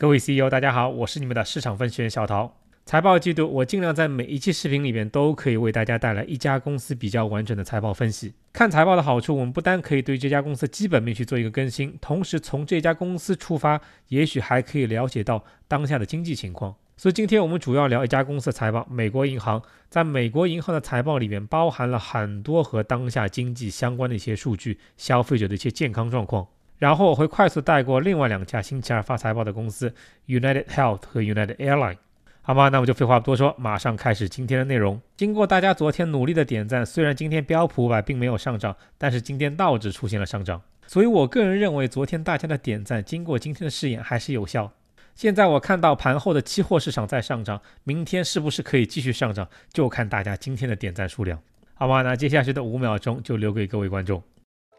各位 CEO，大家好，我是你们的市场分析员小陶。财报季度，我尽量在每一期视频里面都可以为大家带来一家公司比较完整的财报分析。看财报的好处，我们不单可以对这家公司基本面去做一个更新，同时从这家公司出发，也许还可以了解到当下的经济情况。所以今天我们主要聊一家公司的财报——美国银行。在美国银行的财报里面，包含了很多和当下经济相关的一些数据，消费者的一些健康状况。然后我会快速带过另外两家星期二发财报的公司 United Health 和 United a i r l i n e 好吗？那我就废话不多说，马上开始今天的内容。经过大家昨天努力的点赞，虽然今天标普五百并没有上涨，但是今天道指出现了上涨，所以我个人认为昨天大家的点赞经过今天的试验还是有效。现在我看到盘后的期货市场在上涨，明天是不是可以继续上涨，就看大家今天的点赞数量，好吗？那接下去的五秒钟就留给各位观众。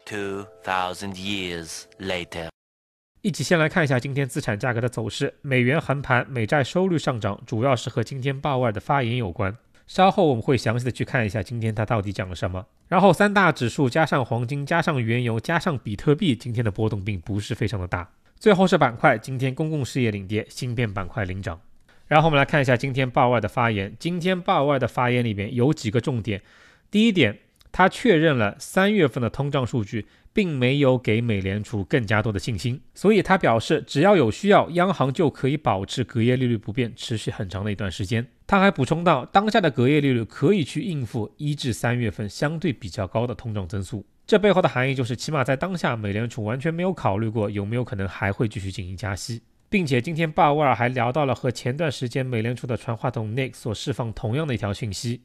Two thousand years later，一起先来看一下今天资产价格的走势。美元横盘，美债收率上涨，主要是和今天鲍威尔的发言有关。稍后我们会详细的去看一下今天他到底讲了什么。然后三大指数加上黄金加上原油加上比特币，今天的波动并不是非常的大。最后是板块，今天公共事业领跌，芯片板块领涨。然后我们来看一下今天鲍威尔的发言。今天鲍威尔的发言里面有几个重点。第一点。他确认了三月份的通胀数据，并没有给美联储更加多的信心，所以他表示，只要有需要，央行就可以保持隔夜利率不变，持续很长的一段时间。他还补充到，当下的隔夜利率可以去应付一至三月份相对比较高的通胀增速。这背后的含义就是，起码在当下，美联储完全没有考虑过有没有可能还会继续进行加息。并且今天鲍威尔还聊到了和前段时间美联储的传话筒 n i c k 所释放同样的一条讯息。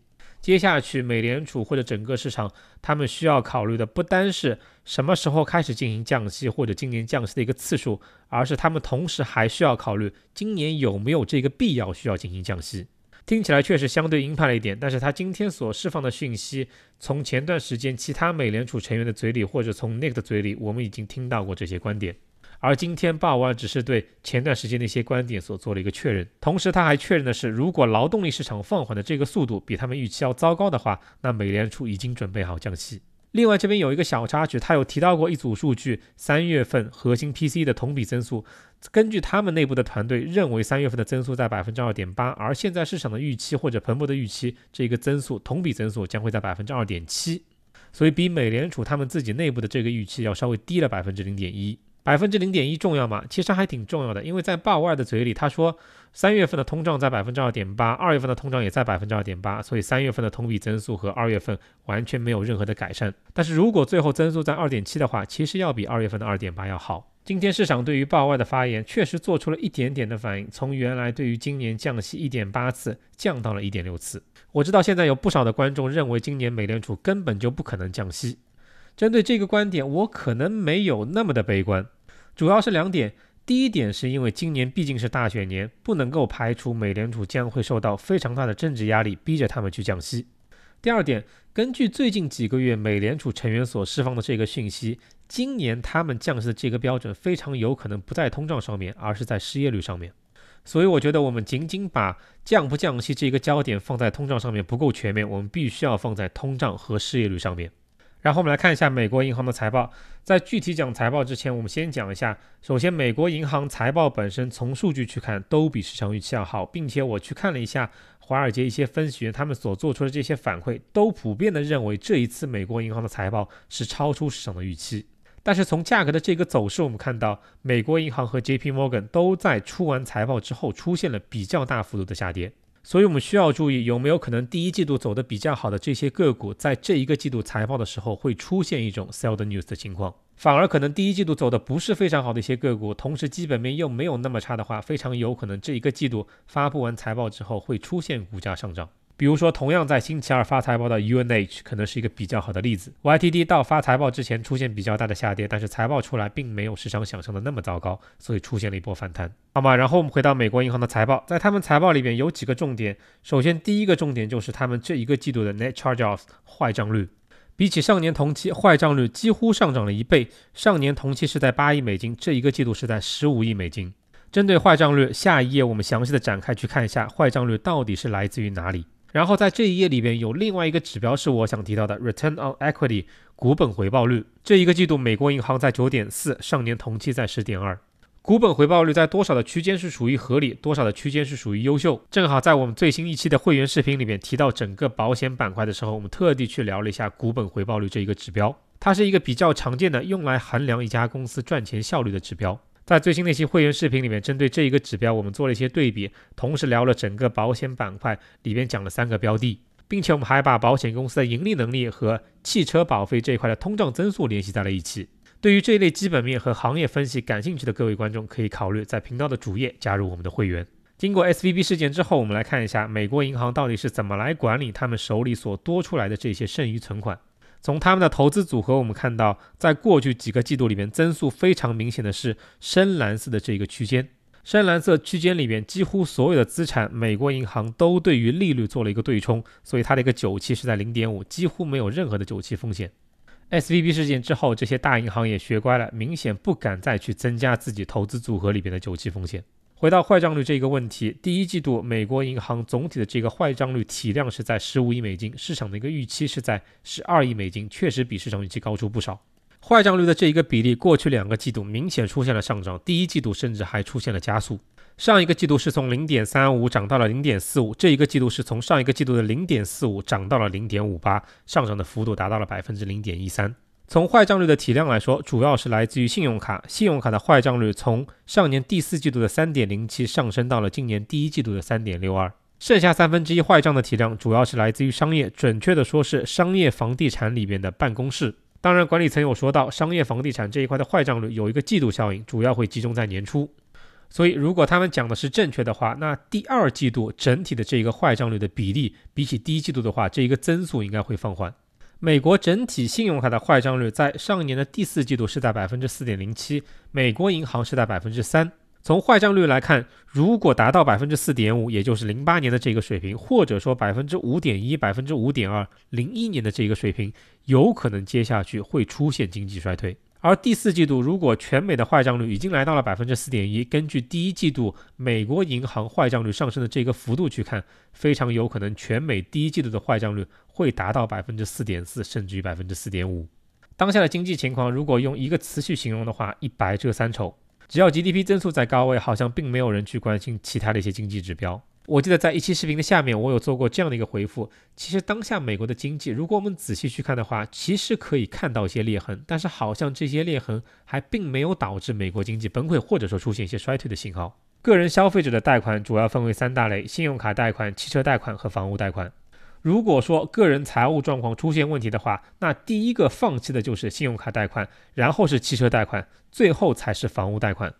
接下去，美联储或者整个市场，他们需要考虑的不单是什么时候开始进行降息或者今年降息的一个次数，而是他们同时还需要考虑今年有没有这个必要需要进行降息。听起来确实相对鹰派了一点，但是他今天所释放的讯息，从前段时间其他美联储成员的嘴里或者从 Nick 的嘴里，我们已经听到过这些观点。而今天鲍威尔只是对前段时间的一些观点所做了一个确认，同时他还确认的是，如果劳动力市场放缓的这个速度比他们预期要糟糕的话，那美联储已经准备好降息。另外这边有一个小插曲，他有提到过一组数据，三月份核心 PCE 的同比增速，根据他们内部的团队认为三月份的增速在百分之二点八，而现在市场的预期或者彭博的预期，这个增速同比增速将会在百分之二点七，所以比美联储他们自己内部的这个预期要稍微低了百分之零点一。百分之零点一重要吗？其实还挺重要的，因为在鲍威尔的嘴里，他说三月份的通胀在百分之二点八，二月份的通胀也在百分之二点八，所以三月份的同比增速和二月份完全没有任何的改善。但是如果最后增速在二点七的话，其实要比二月份的二点八要好。今天市场对于鲍威尔的发言确实做出了一点点的反应，从原来对于今年降息一点八次降到了一点六次。我知道现在有不少的观众认为今年美联储根本就不可能降息。针对这个观点，我可能没有那么的悲观，主要是两点。第一点是因为今年毕竟是大选年，不能够排除美联储将会受到非常大的政治压力，逼着他们去降息。第二点，根据最近几个月美联储成员所释放的这个讯息，今年他们降息的这个标准非常有可能不在通胀上面，而是在失业率上面。所以我觉得我们仅仅把降不降息这一个焦点放在通胀上面不够全面，我们必须要放在通胀和失业率上面。然后我们来看一下美国银行的财报。在具体讲财报之前，我们先讲一下。首先，美国银行财报本身从数据去看都比市场预期要好，并且我去看了一下华尔街一些分析员他们所做出的这些反馈，都普遍的认为这一次美国银行的财报是超出市场的预期。但是从价格的这个走势，我们看到美国银行和 J.P. Morgan 都在出完财报之后出现了比较大幅度的下跌。所以，我们需要注意有没有可能第一季度走得比较好的这些个股，在这一个季度财报的时候会出现一种 sell the news 的情况；反而可能第一季度走的不是非常好的一些个股，同时基本面又没有那么差的话，非常有可能这一个季度发布完财报之后会出现股价上涨。比如说，同样在星期二发财报的 UNH 可能是一个比较好的例子。YTD 到发财报之前出现比较大的下跌，但是财报出来并没有市场想象的那么糟糕，所以出现了一波反弹。好嘛，然后我们回到美国银行的财报，在他们财报里边有几个重点。首先，第一个重点就是他们这一个季度的 Net Charge-offs 坏账率，比起上年同期，坏账率几乎上涨了一倍。上年同期是在八亿美金，这一个季度是在十五亿美金。针对坏账率，下一页我们详细的展开去看一下坏账率到底是来自于哪里。然后在这一页里边有另外一个指标是我想提到的 return on equity 股本回报率。这一个季度美国银行在九点四，上年同期在十点二。股本回报率在多少的区间是属于合理，多少的区间是属于优秀？正好在我们最新一期的会员视频里面提到整个保险板块的时候，我们特地去聊了一下股本回报率这一个指标。它是一个比较常见的用来衡量一家公司赚钱效率的指标。在最新那期会员视频里面，针对这一个指标，我们做了一些对比，同时聊了整个保险板块里边讲了三个标的，并且我们还把保险公司的盈利能力和汽车保费这一块的通胀增速联系在了一起。对于这一类基本面和行业分析感兴趣的各位观众，可以考虑在频道的主页加入我们的会员。经过 s v B 事件之后，我们来看一下美国银行到底是怎么来管理他们手里所多出来的这些剩余存款。从他们的投资组合，我们看到，在过去几个季度里面，增速非常明显的是深蓝色的这个区间。深蓝色区间里面，几乎所有的资产，美国银行都对于利率做了一个对冲，所以它的一个久期是在零点五，几乎没有任何的久期风险。SVP 事件之后，这些大银行也学乖了，明显不敢再去增加自己投资组合里边的久期风险。回到坏账率这一个问题，第一季度美国银行总体的这个坏账率体量是在十五亿美金，市场的一个预期是在十二亿美金，确实比市场预期高出不少。坏账率的这一个比例，过去两个季度明显出现了上涨，第一季度甚至还出现了加速。上一个季度是从零点三五涨到了零点四五，这一个季度是从上一个季度的零点四五涨到了零点五八，上涨的幅度达到了百分之零点一三。从坏账率的体量来说，主要是来自于信用卡。信用卡的坏账率从上年第四季度的三点零七上升到了今年第一季度的三点六二。剩下三分之一坏账的体量，主要是来自于商业，准确的说是商业房地产里边的办公室。当然，管理层有说到商业房地产这一块的坏账率有一个季度效应，主要会集中在年初。所以，如果他们讲的是正确的话，那第二季度整体的这一个坏账率的比例，比起第一季度的话，这一个增速应该会放缓。美国整体信用卡的坏账率在上一年的第四季度是在百分之四点零七，美国银行是在百分之三。从坏账率来看，如果达到百分之四点五，也就是零八年的这个水平，或者说百分之五点一、百分之五点二，零一年的这个水平，有可能接下去会出现经济衰退。而第四季度，如果全美的坏账率已经来到了百分之四点一，根据第一季度美国银行坏账率上升的这个幅度去看，非常有可能全美第一季度的坏账率会达到百分之四点四，甚至于百分之四点五。当下的经济情况，如果用一个词去形容的话，一白遮三丑。只要 GDP 增速在高位，好像并没有人去关心其他的一些经济指标。我记得在一期视频的下面，我有做过这样的一个回复。其实当下美国的经济，如果我们仔细去看的话，其实可以看到一些裂痕，但是好像这些裂痕还并没有导致美国经济崩溃，或者说出现一些衰退的信号。个人消费者的贷款主要分为三大类：信用卡贷款、汽车贷款和房屋贷款。如果说个人财务状况出现问题的话，那第一个放弃的就是信用卡贷款，然后是汽车贷款，最后才是房屋贷款。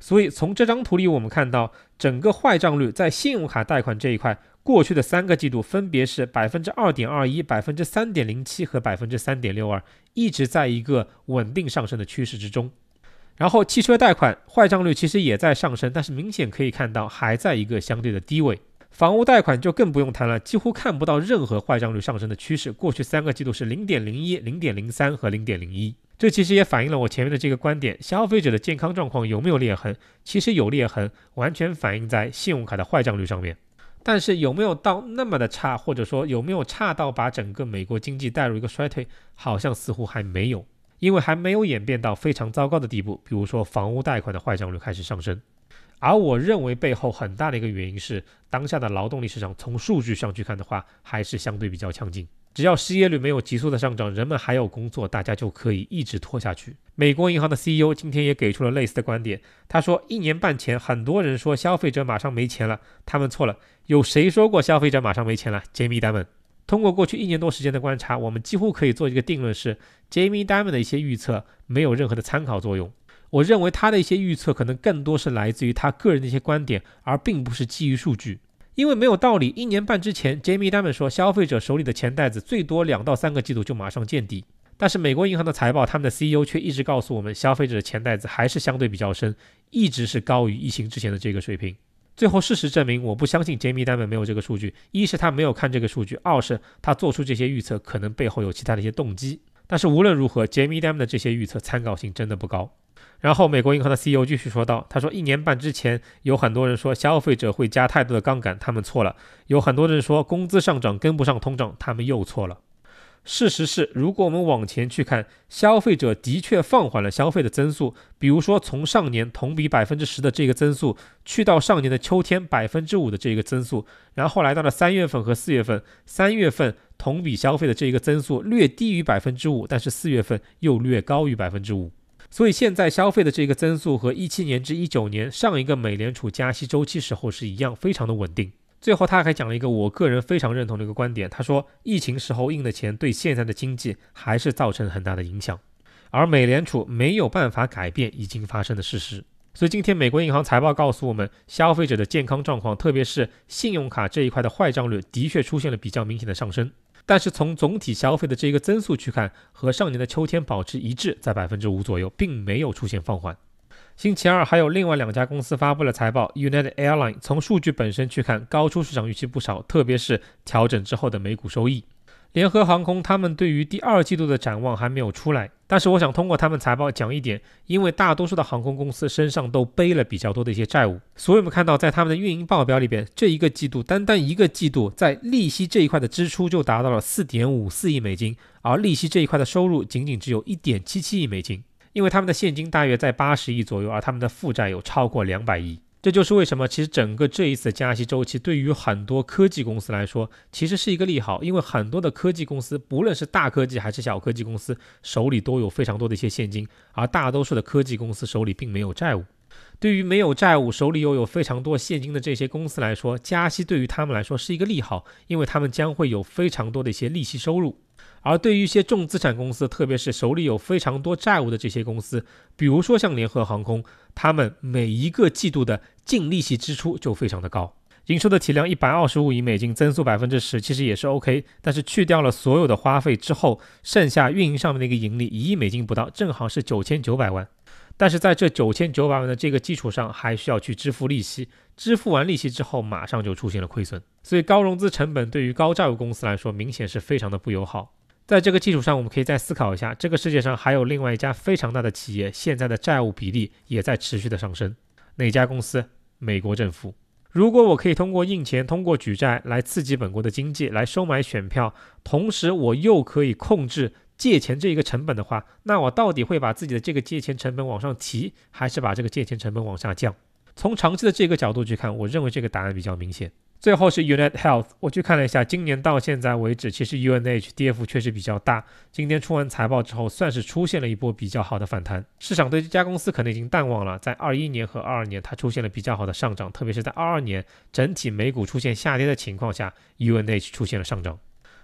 所以从这张图里，我们看到整个坏账率在信用卡贷款这一块，过去的三个季度分别是百分之二点二一、百分之三点零七和百分之三点六二，一直在一个稳定上升的趋势之中。然后汽车贷款坏账率其实也在上升，但是明显可以看到还在一个相对的低位。房屋贷款就更不用谈了，几乎看不到任何坏账率上升的趋势。过去三个季度是零点零一、零点零三和零点零一。这其实也反映了我前面的这个观点：消费者的健康状况有没有裂痕？其实有裂痕，完全反映在信用卡的坏账率上面。但是有没有到那么的差，或者说有没有差到把整个美国经济带入一个衰退？好像似乎还没有，因为还没有演变到非常糟糕的地步。比如说，房屋贷款的坏账率开始上升，而我认为背后很大的一个原因是，当下的劳动力市场从数据上去看的话，还是相对比较强劲。只要失业率没有急速的上涨，人们还有工作，大家就可以一直拖下去。美国银行的 CEO 今天也给出了类似的观点。他说，一年半前，很多人说消费者马上没钱了，他们错了。有谁说过消费者马上没钱了？Jamie Dimon 通过过去一年多时间的观察，我们几乎可以做一个定论是，Jamie Dimon 的一些预测没有任何的参考作用。我认为他的一些预测可能更多是来自于他个人的一些观点，而并不是基于数据。因为没有道理，一年半之前，j Dimon 说消费者手里的钱袋子最多两到三个季度就马上见底，但是美国银行的财报，他们的 CEO 却一直告诉我们，消费者的钱袋子还是相对比较深，一直是高于疫情之前的这个水平。最后，事实证明，我不相信 Jamie Dimon 没有这个数据，一是他没有看这个数据，二是他做出这些预测可能背后有其他的一些动机。但是无论如何，杰米·戴蒙的这些预测参考性真的不高。然后，美国银行的 CEO 继续说道：“他说，一年半之前，有很多人说消费者会加太多的杠杆，他们错了；有很多人说工资上涨跟不上通胀，他们又错了。事实是，如果我们往前去看，消费者的确放缓了消费的增速，比如说从上年同比百分之十的这个增速，去到上年的秋天百分之五的这个增速，然后来到了三月份和四月份，三月份同比消费的这一个增速略低于百分之五，但是四月份又略高于百分之五。”所以现在消费的这个增速和一七年至一九年上一个美联储加息周期时候是一样，非常的稳定。最后他还讲了一个我个人非常认同的一个观点，他说疫情时候印的钱对现在的经济还是造成很大的影响，而美联储没有办法改变已经发生的事实。所以今天美国银行财报告诉我们，消费者的健康状况，特别是信用卡这一块的坏账率，的确出现了比较明显的上升。但是从总体消费的这个增速去看，和上年的秋天保持一致，在百分之五左右，并没有出现放缓。星期二还有另外两家公司发布了财报，United Airlines 从数据本身去看，高出市场预期不少，特别是调整之后的每股收益。联合航空，他们对于第二季度的展望还没有出来，但是我想通过他们财报讲一点，因为大多数的航空公司身上都背了比较多的一些债务，所以我们看到在他们的运营报表里边，这一个季度单单一个季度在利息这一块的支出就达到了四点五四亿美金，而利息这一块的收入仅仅只有一点七七亿美金，因为他们的现金大约在八十亿左右，而他们的负债有超过两百亿。这就是为什么，其实整个这一次加息周期对于很多科技公司来说，其实是一个利好，因为很多的科技公司，不论是大科技还是小科技公司，手里都有非常多的一些现金，而大多数的科技公司手里并没有债务。对于没有债务、手里又有非常多现金的这些公司来说，加息对于他们来说是一个利好，因为他们将会有非常多的一些利息收入。而对于一些重资产公司，特别是手里有非常多债务的这些公司，比如说像联合航空，他们每一个季度的净利息支出就非常的高。营收的体量一百二十五亿美金，增速百分之十，其实也是 OK。但是去掉了所有的花费之后，剩下运营上面的一个盈利一亿美金不到，正好是九千九百万。但是在这九千九百万的这个基础上，还需要去支付利息，支付完利息之后，马上就出现了亏损。所以高融资成本对于高债务公司来说，明显是非常的不友好。在这个基础上，我们可以再思考一下，这个世界上还有另外一家非常大的企业，现在的债务比例也在持续的上升。哪家公司？美国政府。如果我可以通过印钱、通过举债来刺激本国的经济，来收买选票，同时我又可以控制借钱这一个成本的话，那我到底会把自己的这个借钱成本往上提，还是把这个借钱成本往下降？从长期的这个角度去看，我认为这个答案比较明显。最后是 Unit Health，我去看了一下，今年到现在为止，其实 UNH 跌幅确实比较大。今天出完财报之后，算是出现了一波比较好的反弹。市场对这家公司可能已经淡忘了，在二一年和二二年，它出现了比较好的上涨，特别是在二二年整体美股出现下跌的情况下，UNH 出现了上涨。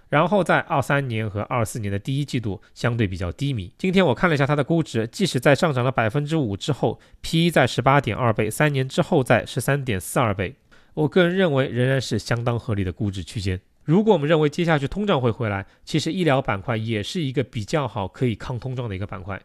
然后在二三年和二四年的第一季度相对比较低迷。今天我看了一下它的估值，即使在上涨了百分之五之后，P/E 在十八点二倍，三年之后在十三点四二倍。我个人认为仍然是相当合理的估值区间。如果我们认为接下去通胀会回来，其实医疗板块也是一个比较好可以抗通胀的一个板块。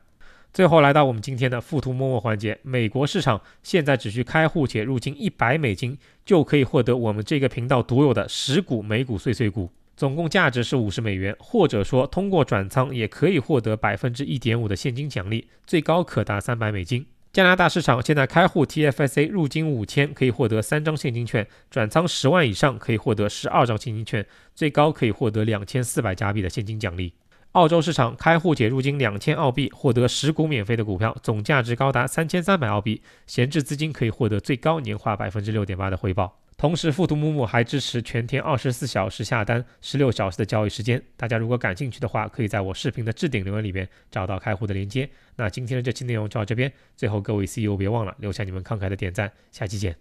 最后来到我们今天的附图摸摸环节，美国市场现在只需开户且入金一百美金，就可以获得我们这个频道独有的十股美股碎碎股，总共价值是五十美元，或者说通过转仓也可以获得百分之一点五的现金奖励，最高可达三百美金。加拿大市场现在开户 TFSA 入金五千，可以获得三张现金券；转仓十万以上可以获得十二张现金券，最高可以获得两千四百加币的现金奖励。澳洲市场开户且入金两千澳币，获得十股免费的股票，总价值高达三千三百澳币，闲置资金可以获得最高年化百分之六点八的回报。同时，富途目目还支持全天二十四小时下单、十六小时的交易时间。大家如果感兴趣的话，可以在我视频的置顶留言里边找到开户的链接。那今天的这期内容就到这边。最后，各位 C e o 别忘了留下你们慷慨的点赞。下期见。